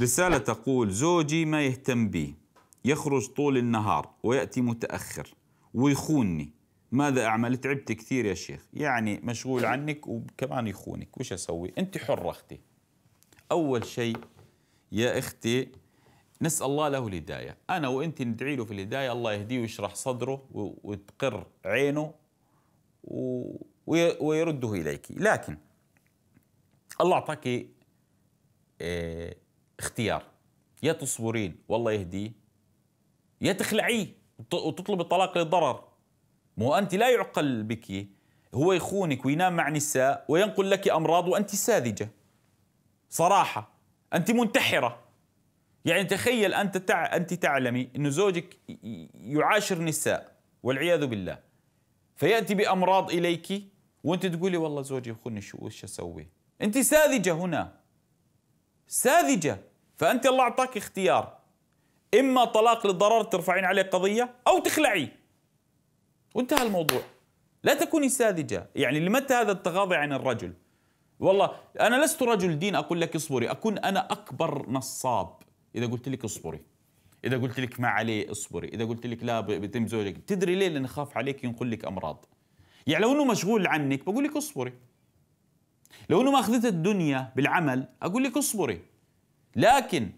رسالة تقول زوجي ما يهتم بي يخرج طول النهار ويأتي متأخر ويخونني ماذا أعمل تعبت كثير يا شيخ يعني مشغول عنك وكمان يخونك وش أسوي أنت حرة أختي أول شيء يا أختي نسأل الله له الهداية أنا وأنت ندعي له في الهداية الله يهديه ويشرح صدره وتقر عينه و... ويرده إليك لكن الله أعطاك إيه، اختيار يا تصبرين والله يهديه يا تخلعيه وتطلب الطلاق للضرر مو أنت لا يعقل بك هو يخونك وينام مع نساء وينقل لك أمراض وأنت ساذجة صراحة أنت منتحرة يعني تخيل أنت تع... أنت تعلمي أن زوجك يعاشر نساء والعياذ بالله فيأتي بأمراض إليك وأنت تقولي والله زوجي يخوني شو وش أسوي أنت ساذجة هنا ساذجه فانت الله اعطاك اختيار اما طلاق للضرر ترفعين عليه قضيه او تخلعي وانتهى الموضوع لا تكوني ساذجه يعني لمتى هذا التغاضي عن الرجل والله انا لست رجل دين اقول لك اصبري اكون انا اكبر نصاب اذا قلت لك اصبري اذا قلت لك ما عليه اصبري اذا قلت لك لا بتم زوجك تدري ليه لان خاف عليك ينقل لك امراض يعني لو انه مشغول عنك بقول لك اصبري لو انه ما اخذت الدنيا بالعمل اقول لك اصبري لكن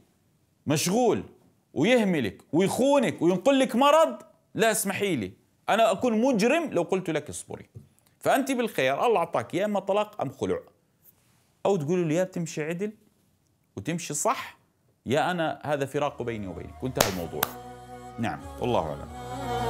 مشغول ويهملك ويخونك وينقل لك مرض لا اسمحي لي انا اكون مجرم لو قلت لك اصبري فانت بالخيار الله اعطاك يا اما طلاق ام خلع او تقولوا لي يا بتمشي عدل وتمشي صح يا انا هذا فراق بيني وبينك وانتهى الموضوع نعم والله اعلم